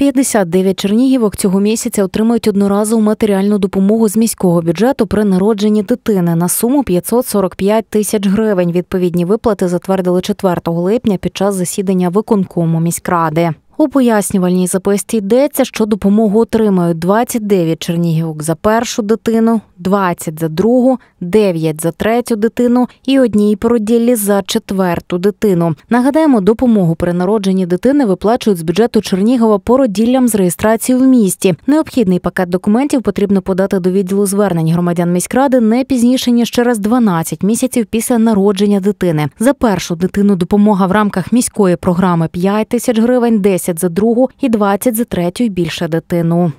59 чернігівок цього місяця отримають одноразову матеріальну допомогу з міського бюджету при народженні дитини на суму 545 тисяч гривень. Відповідні виплати затвердили 4 липня під час засідання виконкому міськради. У пояснювальній записці йдеться, що допомогу отримають 29 чернігівок за першу дитину, 20 за другу, 9 за третю дитину і одній породіллі за четверту дитину. Нагадаємо, допомогу при народженні дитини виплачують з бюджету Чернігова породіллям з реєстрацією в місті. Необхідний пакет документів потрібно подати до відділу звернень громадян міськради не пізніше ніж через 12 місяців після народження дитини. За першу дитину допомога в рамках міської програми 5 тисяч гривень, 10 10 за другу і 20 за третю і більше дитину.